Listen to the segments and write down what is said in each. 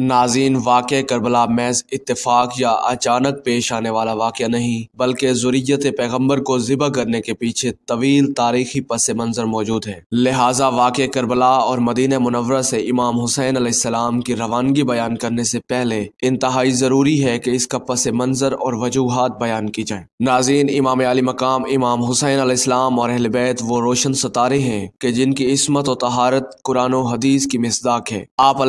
नाजीन वाक़ करबला मैज इतफाक या अचानक पेश आने वाला वाक़ नहीं बल्कि जुरीत पैगम्बर को ज़िबा करने के पीछे तवील तारीखी पस मंज़र मौजूद है लिहाजा वाक़ करबला और मदीन मनवर से इमाम हुसैन आसमाम की रवानगी बयान करने से पहले इंतहाई ज़रूरी है कि इसका पस मंज़र और वजूहत बयान की जाए नाजीन इमाम आली मकाम इमाम हुसैन आसमाम और अहल बैत वो रोशन सतारे हैं कि जिनकी इसमत और तहारत कुरान हदीस की मजदाक है आप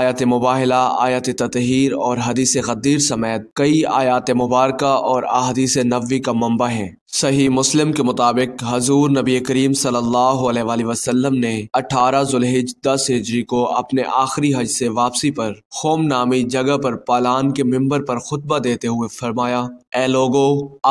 आयात मुबाह माहिला आयत ततहर और हदीस गद्दीर समेत कई आयात मुबारक और अहदीस नबी का मंबा हैं सही मुस्लिम के मुताबिक हजूर नबी करीम सल्लल्लाहु ने अठारह जुल्हिज दस हिजरी को अपने आखिरी हज से वापसी पर होम नामी जगह पर पालान के मेम्बर पर खुतबा देते हुए फरमाया ए लोगो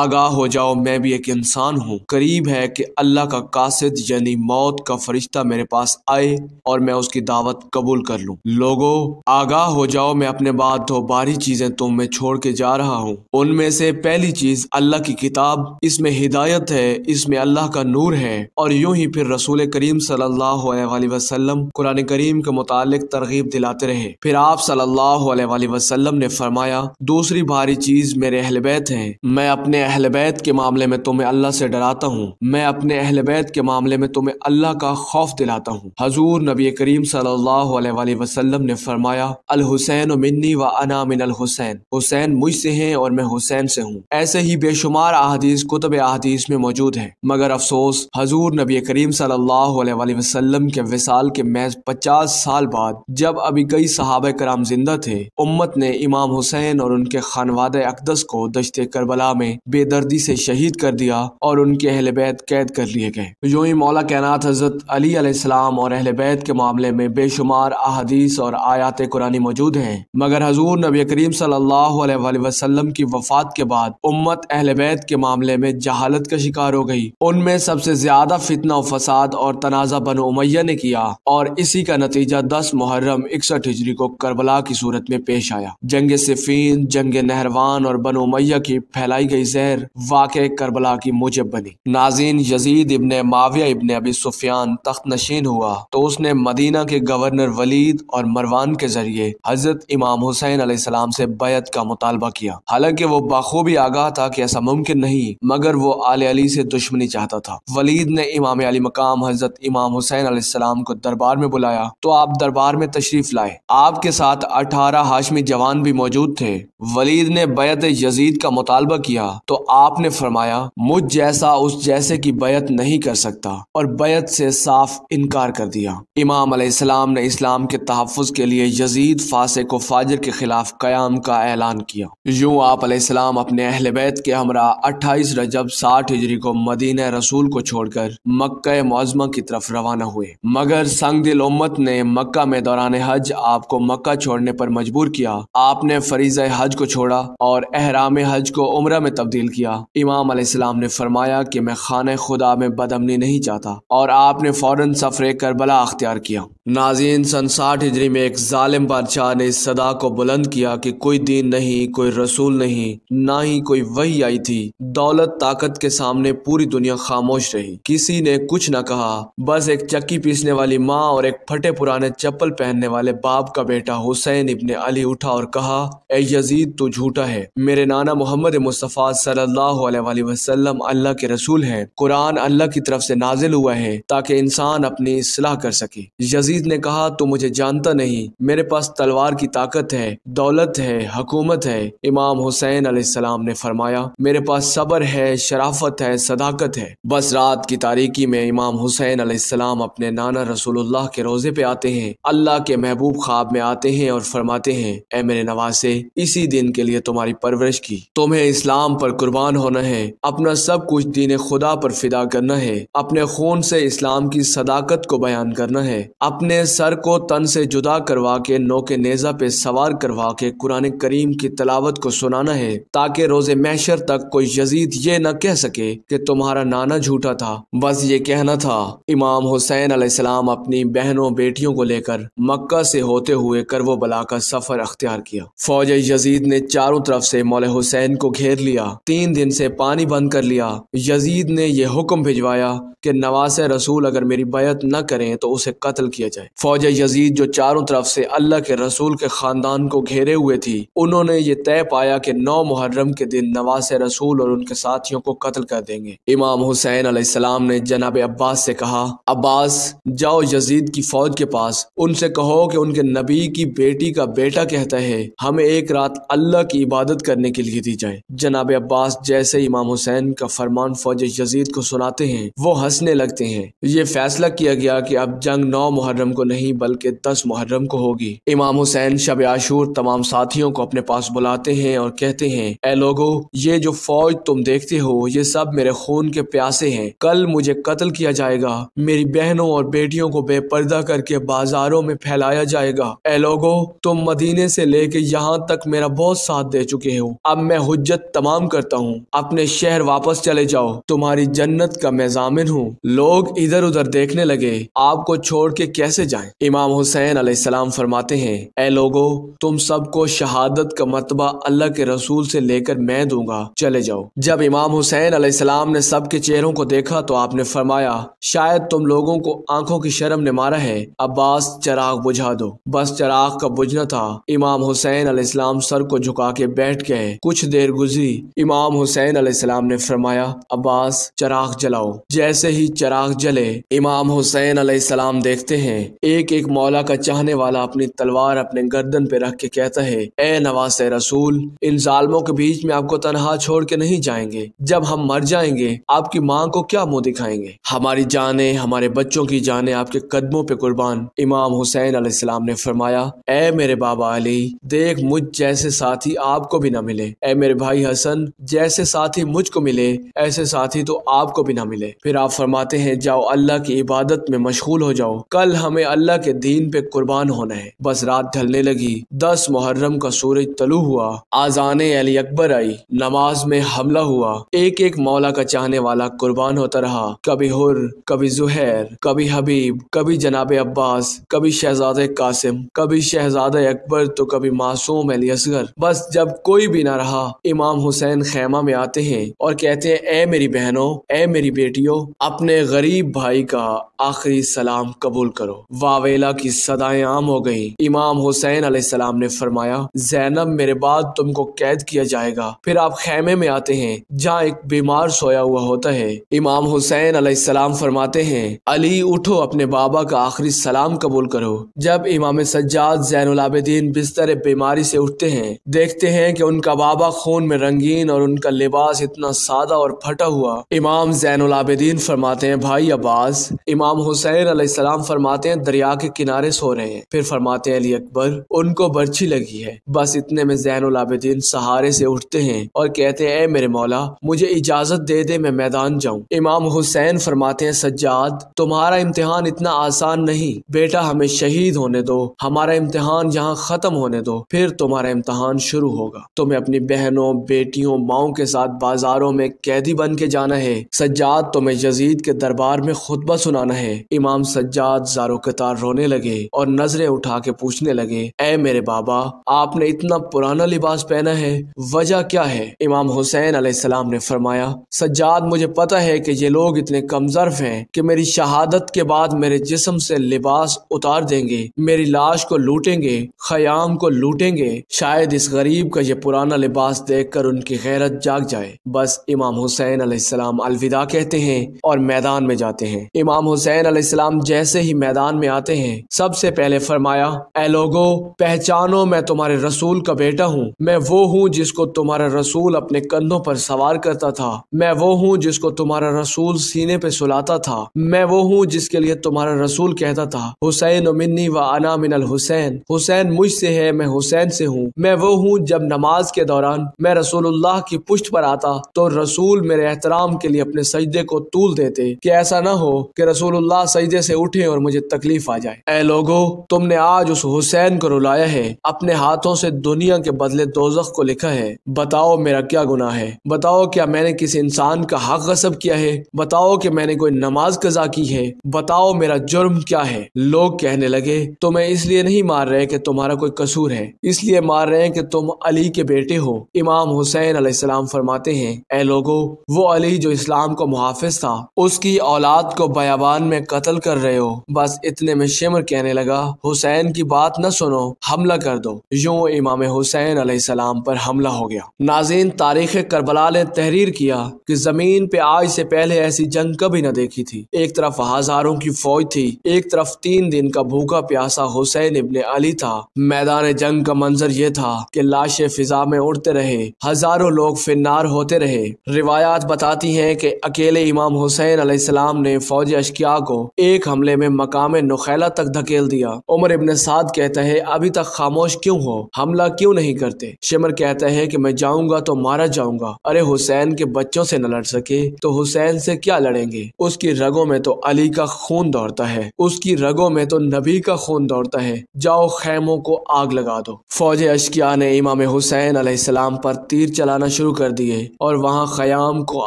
आगाह हो जाओ मैं भी एक इंसान हूँ करीब है कि अल्लाह का कासिद यानी मौत का फरिश्ता मेरे पास आए और मैं उसकी दावत कबूल कर लूँ लोगो आगाह हो जाओ मैं अपने बाद दो बारी चीजें तुम में छोड़ के जा रहा हूँ उनमें से पहली चीज अल्लाह की किताब इसमें हिदायत है इसमें अल्लाह का नूर है और यूं ही फिर रसूल करीम सल्लल्लाहु अलैहि वसल्लम कुरान करीम के मुतालिक तरगीब दिलाते रहे फिर आप सल्लल्लाहु अलैहि वसल्लम ने फरमाया दूसरी भारी चीज मेरे अहल बैत है मैं अपने अहल बैत के मामले में तुम्हें अल्लाह से डराता हूँ मैं अपने अहल बैत के मामले में तुम्हें अल्लाह का खौफ दिलाता हूँ हजूर नबी करीम सल्लल्लाहु अलैहि वसल्लम ने फरमाया अल हुसैन मिन्नी व अना हुसैन हुसैन मुझसे है और मैं हुसैन से हूँ ऐसे ही बेशुमार अहदीस कुतब अहदीस में मौजूद है मगर अफसोस हजूर नबी करीम सल्लल्लाहु के विसाल के महज पचास साल बाद जब अभी कई सहाब कराम जिंदा थे उम्मत ने इमाम हुसैन और उनके खानवाद अकदस को दश्त करबला में बेदर्दी से शहीद कर दिया और उनके अहल बैत कैद कर लिए गए यूँ ही मौला कैनात हजरत अलीम और अहल बैत के मामले में बेशुमार अहादीस और आयात कुरानी मौजूद है मगर हजूर नबी करीम सल्लल्लाहु की वफात के बाद उम्मत अहल बैत के मामले में जहालत का शिकार हो गई उनमें सबसे ज्यादा फितना फसाद और तनाजा बन उमैया ने किया और इसी का नतीजा दस मुहर्रम इकसठ हिजरी को करबला की सूरत में पेश आया जंग सिफीन जंग नहरवान और बन उमैया की फैलाई गई जहर वाक़ करबला की मुजब बनी नाजीन यजीद इबन माविया इबन अबी सुफियान तख्त नशीन हुआ तो उसने मदीना के गवर्नर वलीद और मरवान के जरिए हजरत इमाम हुसैन आसमाम से बैत का मुतालबा किया हालांकि वो बाखूबी आगाह था कि ऐसा मुमकिन नहीं मगर मगर वो आल अली से दुश्मनी चाहता था वलीद ने इमाम अली मकाम हजरत इमाम हुसैन सलाम को दरबार में बुलाया तो आप दरबार में तशरीफ लाए आपके साथ अठारह हाशमी जवान भी मौजूद थे वलीद ने बैत यजीद का मुतालबा किया तो आपने फरमाया मुझ जैसा उस जैसे की बैत नहीं कर सकता और बैत से साफ इनकार कर दिया इमाम सलाम ने इस्लाम के तहफ़ के लिए यजीद फासे को फाजर के खिलाफ क्याम का ऐलान किया यूं आप सलाम अपने अहल बैत के हमरा अट्ठाईस रजब रजब साठ हिजरी को मदीन रसूल को छोड़कर मक्का मौजमा की तरफ रवाना हुए मगर संग दिल उम्मत ने मक्का में दौरान हज आपको मक्का छोड़ने पर मजबूर किया आपने फरीज हज को छोड़ा और अहराम हज को उम्र में तब्दील किया इमाम अलैहिस्सलाम ने फरमाया कि मैं खान खुदा में बदमनी नहीं चाहता और आपने फौरन सफरे करबला अख्तियार किया नाजीन सन साठ हिजरी में एक जालिम बादशाह ने इस सदा को बुलंद किया कि कोई दीन नहीं कोई रसूल नहीं ना ही कोई वही आई थी दौलत ताकत ताकत के सामने पूरी दुनिया खामोश रही किसी ने कुछ न कहा बस एक चक्की पीसने वाली माँ और एक फटे पुराने चप्पल पहनने वाले बाप का बेटा हुसैन इब्ने अली उठा और कहा ए यजीद तू झूठा है मेरे नाना मोहम्मद मुस्तफ़ा सल्लल्लाहु अलैहि वसल्लम अल्लाह के रसूल हैं कुरान अल्लाह की तरफ से नाजिल हुआ है ताकि इंसान अपनी इसलाह कर सके यजीद ने कहा तो मुझे जानता नहीं मेरे पास तलवार की ताकत है दौलत है हकूमत है इमाम हुसैन सलाम ने फरमाया मेरे पास सबर है शराफत है सदाकत है बस रात की तारीकी में इमाम हुसैन अलैहिस्सलाम अपने नाना रसूलुल्लाह के रोजे पे आते हैं अल्लाह के महबूब ख्वाब में आते हैं और फरमाते हैं ए मेरे नवासे इसी दिन के लिए तुम्हारी परवरिश की तुम्हें इस्लाम पर कुर्बान होना है अपना सब कुछ दीन खुदा पर फिदा करना है अपने खून से इस्लाम की सदाकत को बयान करना है अपने सर को तन से जुदा करवा के नोके के नेजा पे सवार करवा के कुरान करीम की तलावत को सुनाना है ताकि रोजे मैशर तक कोई यजीद ये न ना कह सके कि तुम्हारा नाना झूठा था बस ये कहना था इमाम हुसैन अलैहिस्सलाम अपनी बहनों बेटियों को लेकर मक्का से होते हुए करवो बला का सफर अख्तियार किया फौज यजीद ने चारों तरफ से मौल हुसैन को घेर लिया तीन दिन से पानी बंद कर लिया यजीद ने यह हुक्म भिजवाया कि नवास रसूल अगर मेरी बैत न करें तो उसे कत्ल किया जाए फौज यजीद जो चारों तरफ से अल्लाह के रसूल के खानदान को घेरे हुए थी उन्होंने ये तय पाया कि नौ मुहर्रम के दिन नवास रसूल और उनके साथियों को कत्ल कर देंगे इमाम हुसैन अलैहिस्सलाम ने जनाब अब्बास से कहा अब्बास जाओ यजीद की फौज के पास उनसे कहो कि उनके नबी की बेटी का बेटा कहता है हमें एक रात अल्लाह की इबादत करने के लिए दी जाए जनाब अब्बास जैसे इमाम हुसैन का फरमान फौज यजीद को सुनाते हैं वो हंसने लगते हैं ये फैसला किया गया कि अब जंग नौ मुहर्रम को नहीं बल्कि दस मुहर्रम को होगी इमाम हुसैन शब आशूर तमाम साथियों को अपने पास बुलाते हैं और कहते हैं ए लोगो ये जो फौज तुम देखते हो हो ये सब मेरे खून के प्यासे हैं कल मुझे कत्ल किया जाएगा मेरी बहनों और बेटियों को बेपर्दा करके बाजारों में फैलाया जाएगा ए लोगो तुम मदीने से लेके यहाँ तक मेरा बहुत साथ दे चुके हो अब मैं हुज्जत तमाम करता हूँ अपने शहर वापस चले जाओ तुम्हारी जन्नत का मैं जामिन हूँ लोग इधर उधर देखने लगे आपको छोड़ के कैसे जाए इमाम हुसैन अलैहिस्सलाम फरमाते हैं ए लोगो तुम सबको शहादत का मतबा अल्लाह के रसूल से लेकर मैं दूंगा चले जाओ जब इमाम हुसैन अलैहिस्सलाम ने सबके चेहरों को देखा तो आपने फरमाया शायद तुम लोगों को आंखों की शर्म ने मारा है अब्बास चराग बुझा दो बस चराग का बुझना था इमाम हुसैन अलैहिस्सलाम सर को झुका के बैठ गए कुछ देर गुजरी इमाम हुसैन अलैहिस्सलाम ने फरमाया अब्बास चराग जलाओ जैसे ही चराग जले इमाम हुसैन अलैहिस्सलाम देखते हैं एक एक मौला का चाहने वाला अपनी तलवार अपने गर्दन पे रख के कहता है ए नवास रसूल इन जालमों के बीच में आपको तनहा छोड़ के नहीं जाएंगे जब हम मर जाएंगे आपकी माँ को क्या मुंह दिखाएंगे हमारी जाने हमारे बच्चों की जाने आपके कदमों पे कुर्बान इमाम हुसैन अलैहिस्सलाम ने फरमाया ऐ मेरे बाबा अली देख मुझ जैसे साथी आपको भी ना मिले ऐ मेरे भाई हसन जैसे साथी मुझको मिले ऐसे साथी तो आपको भी ना मिले फिर आप फरमाते हैं जाओ अल्लाह की इबादत में मशगूल हो जाओ कल हमें अल्लाह के दीन पे कुर्बान होना है बस रात ढलने लगी दस मुहर्रम का सूरज तलू हुआ आजान अली अकबर आई नमाज में हमला हुआ एक एक मौला का चाहने वाला कुर्बान होता रहा कभी हुर कभी जुहैर कभी हबीब कभी जनाब अब्बास कभी शहजादे कासिम कभी शहजाद अकबर तो कभी मासूम अली असगर बस जब कोई भी ना रहा इमाम हुसैन खेमा में आते हैं और कहते हैं ऐ मेरी बहनों ए मेरी बेटियों अपने गरीब भाई का आखिरी सलाम कबूल करो वावेला की सदाएं आम हो गई इमाम हुसैन सलाम ने फरमाया जैनब मेरे बाद तुमको कैद किया जाएगा फिर आप खेमे में आते हैं जहाँ एक बीमार सोया हुआ होता है इमाम हुसैन अलैहिस्सलाम फरमाते हैं अली उठो अपने बाबा का आखिरी सलाम कबूल करो जब इमाम सज्जाद जैनलाबद्दीन बिस्तर बीमारी से उठते हैं देखते हैं कि उनका बाबा खून में रंगीन और उनका लिबास इतना सादा और फटा हुआ इमाम जैनलाबद्दीन फरमाते हैं भाई अब्बास इमाम हुसैन अलैहिस्सलाम फरमाते हैं दरिया के किनारे सो रहे हैं फिर फरमाते हैं अली अकबर उनको बर्छी लगी है बस इतने में जैनलाबद्दीन सहारे से उठते हैं और कहते हैं मेरे मौला मुझे इजाजत दे दे मैं मैदान जाऊँ इमाम हुसैन फरमाते हैं सज्जाद तुम्हारा इम्तिहान इतना आसान नहीं बेटा हमें शहीद होने दो हमारा इम्तिहान यहाँ खत्म होने दो फिर तुम्हारा इम्तिहान शुरू होगा तुम्हें अपनी बहनों बेटियों माओ के साथ बाजारों में कैदी बन के जाना है सज्जाद तुम्हें यजीद के दरबार में खुतबा सुनाना है इमाम सज्जाद जारो कतार रोने लगे और नजरे उठा के पूछने लगे ए मेरे बाबा आपने इतना पुराना लिबास पहना है वजह क्या है इमाम हुसैन अलैहिस्सलाम ने फरमाया सज्जाद मुझे पता है कि ये लोग इतने कमजर्फ हैं कि मेरी शहादत के बाद मेरे जिस्म से लिबास उतार देंगे मेरी लाश को लूटेंगे खयाम को लूटेंगे शायद इस गरीब का ये पुराना लिबास देख कर उनकी गैरत जाग जाए बस इमाम हुसैन अलैहिस्सलाम अलविदा कहते हैं और मैदान में जाते हैं इमाम हुसैन अलैहिस्सलाम जैसे ही मैदान में आते हैं सबसे पहले फरमाया ए लोगो पहचानो मैं तुम्हारे रसूल का बेटा हूँ मैं वो हूँ जिसको तुम्हारा रसूल अपने कंधों पर सवार कर करता था मैं वो हूँ जिसको तुम्हारा रसूल सीने पे सुलाता था मैं वो हूँ जिसके लिए तुम्हारा रसूल कहता था हुसैन मिन्नी व अना मिनल हुसैन हुसैन मुझसे है मैं हुसैन से हूँ मैं वो हूँ जब नमाज के दौरान मैं रसूलुल्लाह की पुष्ट पर आता तो रसूल मेरे एहतराम के लिए अपने सजदे को तूल देते कि ऐसा ना हो कि रसूलुल्लाह सजदे से उठे और मुझे तकलीफ आ जाए ऐ लोगो तुमने आज उस हुसैन को रुलाया है अपने हाथों से दुनिया के बदले दोजख को लिखा है बताओ मेरा क्या गुना है बताओ क्या क्या मैंने किसी इंसान का हक गसब किया है बताओ कि मैंने कोई नमाज कजा की है बताओ मेरा जुर्म क्या है लोग कहने लगे तुम्हें इसलिए नहीं मार रहे कि तुम्हारा कोई कसूर है इसलिए मार रहे हैं कि तुम अली के बेटे हो इमाम हुसैन अलैहिस्सलाम फरमाते हैं ए लोगो वो अली जो इस्लाम को मुहाफिज था उसकी औलाद को बयाबान में कत्ल कर रहे हो बस इतने में शिमर कहने लगा हुसैन की बात न सुनो हमला कर दो यूं इमाम हुसैन अलैहिस्सलाम पर हमला हो गया नाजीन तारीख करबला ने तहरीर किया कि जमीन पे आज से पहले ऐसी जंग कभी न देखी थी एक तरफ हजारों की फौज थी एक तरफ तीन दिन का भूखा प्यासा हुसैन इबन अली था मैदान जंग का मंजर यह था कि लाशें फिजा में उड़ते रहे हजारों लोग फिनार होते रहे रिवायात बताती है की अकेले इमाम हुसैन अलैहिस्सलाम ने फौज अशकिया को एक हमले में मकाम नुखैला तक धकेल दिया उमर इबन साद कहता है अभी तक खामोश क्यों हो हमला क्यों नहीं करते शिमर कहता है कि मैं जाऊंगा तो मारा जाऊंगा अरे हुसैन हुसैन के बच्चों से न लड़ सके तो हुसैन से क्या लड़ेंगे उसकी रगों में तो अली का खून दौड़ता है उसकी रगों में तो नबी का खून दौड़ता है जाओ खैमों को आग लगा दो फौज अशकिया ने इमाम हुसैन अलैहिस्सलाम पर तीर चलाना शुरू कर दिए और वहाँ खयाम को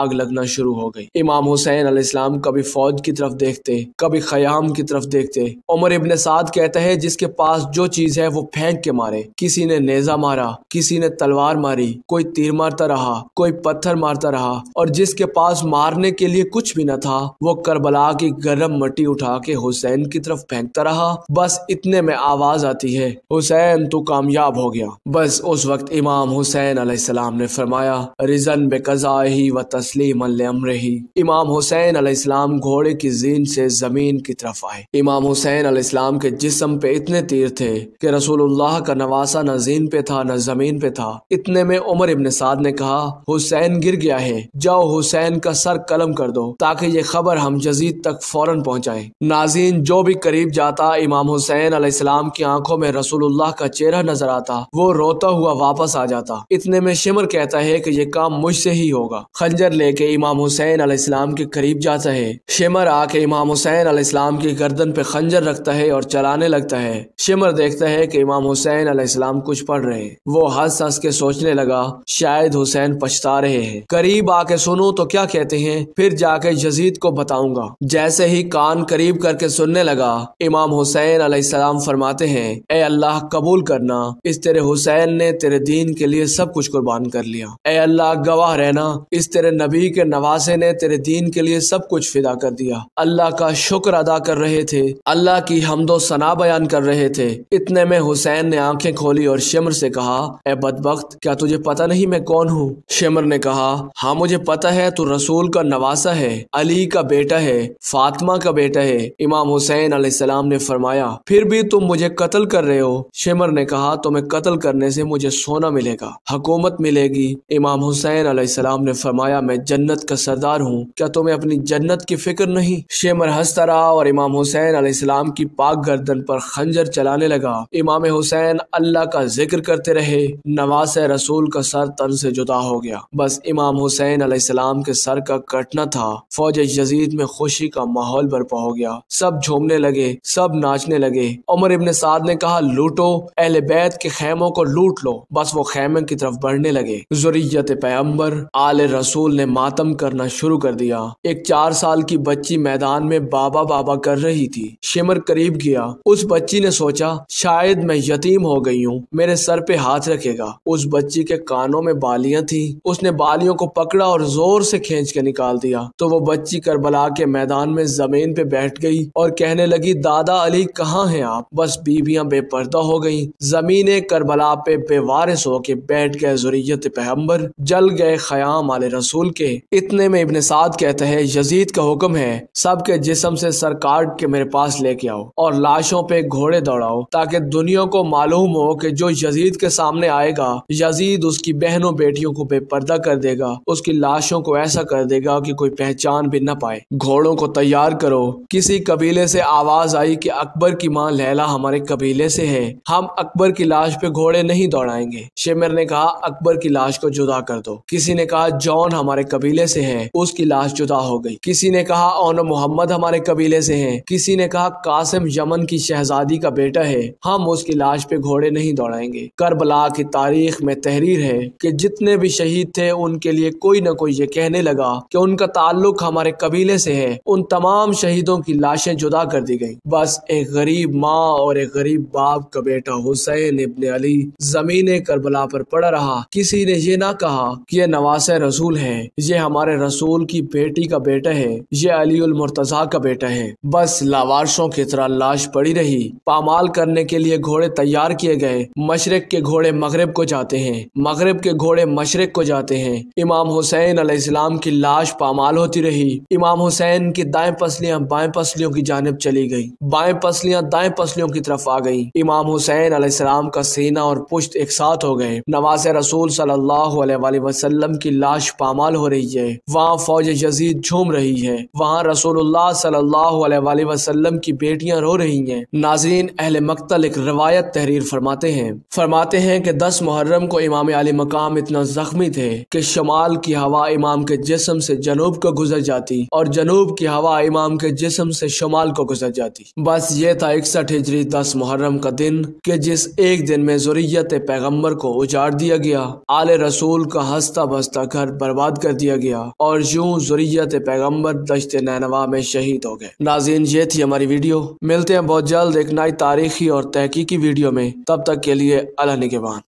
आग लगना शुरू हो गई इमाम हुसैन अलैहिस्सलाम कभी फौज की तरफ देखते कभी खयाम की तरफ देखते उमर इबन साद कहते हैं जिसके पास जो चीज है वो फेंक के मारे किसी ने नेजा मारा किसी ने तलवार मारी कोई तीर मारता रहा कोई पत्थर पत्थर मारता रहा और जिसके पास मारने के लिए कुछ भी न था वो करबला की गर्म मट्टी उठा के हुसैन की तरफ फेंकता रहा बस इतने में आवाज आती है हुसैन तो कामयाब हो गया बस उस वक्त इमाम हुसैन अलैहिस्सलाम ने फरमाया रिजन बेकजा ही व तस्लीम अमर ही इमाम हुसैन अलैहिस्सलाम घोड़े की जीन से जमीन की तरफ आए इमाम हुसैन अलैहिस्सलाम के जिस्म पे इतने तीर थे कि रसूलुल्लाह का नवासा न जीन पे था न जमीन पे था इतने में उमर इबन साद ने कहा हुसैन हुसैन गिर गया है जाओ हुसैन का सर कलम कर दो ताकि ये खबर हम जजीद तक फौरन पहुँचाए नाजीन जो भी करीब जाता इमाम हुसैन अलैहिस्सलाम की आंखों में रसूलुल्लाह का चेहरा नजर आता वो रोता हुआ वापस आ जाता इतने में शिमर कहता है की ये काम मुझसे ही होगा खंजर लेके इमाम हुसैन अलैहिस्सलाम के करीब जाता है शिमर आके इमाम हुसैन अलैहिस्सलाम की गर्दन पे खंजर रखता है और चलाने लगता है शिमर देखता है की इमाम हुसैन अलैहिस्सलाम कुछ पढ़ रहे वो हंस हंस के सोचने लगा शायद हुसैन पछता रहे हैं करीब आके सुनो तो क्या कहते हैं फिर जाके यजीद को बताऊंगा जैसे ही कान करीब करके सुनने लगा इमाम हुसैन अलैहिस्सलाम फरमाते हैं ए अल्लाह कबूल करना इस तेरे हुसैन ने तेरे दीन के लिए सब कुछ कुर्बान कर लिया ए अल्लाह गवाह रहना इस तेरे नबी के नवासे ने तेरे दीन के लिए सब कुछ फिदा कर दिया अल्लाह का शुक्र अदा कर रहे थे अल्लाह की हमदो सना बयान कर रहे थे इतने में हुसैन ने आंखें खोली और शिमर से कहा ए बदबख्त क्या तुझे पता नहीं मैं कौन हूँ शिमर ने कहा कहा हाँ मुझे पता है तू रसूल का नवासा है अली का बेटा है फातिमा का बेटा है इमाम हुसैन अलैहिस्सलाम ने फरमाया फिर भी तुम मुझे कत्ल कर रहे हो शिमर ने कहा तुम्हें तो कत्ल करने से मुझे सोना मिलेगा हकूमत मिलेगी इमाम हुसैन अलैहिस्सलाम ने फरमाया मैं जन्नत का सरदार हूँ क्या तुम्हें अपनी जन्नत की फिक्र नहीं शेमर हंसता रहा और इमाम हुसैन अलैहिस्सलाम की पाक गर्दन पर खंजर चलाने लगा इमाम हुसैन अल्लाह का जिक्र करते रहे नवास रसूल का सर तन से जुदा हो गया बस इमाम हुसैन अलैहिस्सलाम के सर का कटना था फौज यजीद में खुशी का माहौल बरपा हो गया सब झूमने लगे सब नाचने लगे उमर इबन साद ने कहा लूटो अहल बैत के खेमों को लूट लो बस वो खेमे की तरफ बढ़ने लगे जुरियत पैम्बर आल रसूल ने मातम करना शुरू कर दिया एक चार साल की बच्ची मैदान में बाबा बाबा कर रही थी शिमर करीब गया उस बच्ची ने सोचा शायद मैं यतीम हो गई हूँ मेरे सर पे हाथ रखेगा उस बच्ची के कानों में बालियां थी उसने बाल बालियों को पकड़ा और जोर से खींच के निकाल दिया तो वो बच्ची करबला के मैदान में जमीन पे बैठ गई और कहने लगी दादा अली कहाँ हैं आप बस बीबियां बेपर्दा हो गयी जमीन करबला पे बेवारिस होके बैठ गए जुरियत पैगम्बर जल गए खयाम आले रसूल के इतने में इबन साद कहते हैं यजीद का हुक्म है सबके जिसम से सर काट के मेरे पास लेके आओ और लाशों पे घोड़े दौड़ाओ ताकि दुनिया को मालूम हो कि जो यजीद के सामने आएगा यजीद उसकी बहनों बेटियों को बेपर्दा कर देगा उसकी लाशों को ऐसा कर देगा कि कोई पहचान भी न पाए घोड़ों को तैयार करो किसी कबीले से आवाज आई कि अकबर की माँ लैला हमारे कबीले से है हम अकबर की लाश पे घोड़े नहीं दौड़ाएंगे शेमर ने कहा अकबर की लाश को जुदा कर दो किसी ने कहा जॉन हमारे कबीले से है उसकी लाश जुदा हो गई किसी ने कहा ओन मोहम्मद हमारे कबीले से है किसी ने कहा कासिम यमन की शहजादी का बेटा है हम उसकी लाश पे घोड़े नहीं दौड़ाएंगे करबला की तारीख में तहरीर है कि जितने भी शहीद थे उन उनके लिए कोई न कोई ये कहने लगा कि उनका ताल्लुक हमारे कबीले से है उन तमाम शहीदों की लाशें जुदा कर दी गई बस एक गरीब माँ और एक गरीब बाप का बेटा हुसैन इबन अली जमीन करबला पर पड़ा रहा किसी ने ये ना कहा कि यह नवास रसूल है ये हमारे रसूल की बेटी का बेटा है ये अली मुर्तजा का बेटा है बस लावारशों की तरह लाश पड़ी रही पामाल करने के लिए घोड़े तैयार किए गए मशरक के घोड़े मगरब को जाते हैं मगरब के घोड़े मशरक को जाते हैं में इमाम हुसैन अलैहिस्सलाम की लाश पामाल होती रही इमाम हुसैन की दाएं पसलियां बाएं पसलियों की जानब चली गई बाएं पसलियां दाएं पसलियों की तरफ आ गई इमाम हुसैन अलैहिस्सलाम का सीना और पुश्त एक साथ हो गए नवाज रसूल सल्लल्लाहु अलैहि वसल्लम की लाश पामाल हो रही है वहाँ फौज यजीद झूम रही है वहाँ रसूल सल्लल्लाहु अलैहि वसल्लम की बेटियाँ रो रही हैं नाजरीन अहल मकतल एक रवायत तहरीर फरमाते हैं फरमाते हैं कि दस मुहर्रम को इमाम आली मकाम इतना जख्मी थे कि शमाल की हवा इमाम के जिसम से जनूब को गुजर जाती और जनूब की हवा इमाम के जिसम से शमाल को गुजर जाती बस ये था इकसठ हिजरी दस मुहर्रम का दिन के जिस एक दिन में जुरियत पैगम्बर को उजाड़ दिया गया आले रसूल का हंसता बसता घर बर्बाद कर दिया गया और यूं जुरियत पैगम्बर दश्त नैनवा में शहीद हो गए नाजीन ये थी हमारी वीडियो मिलते हैं बहुत जल्द एक नई तारीखी और तहकीकी वीडियो में तब तक के लिए अल्लाह निगेबान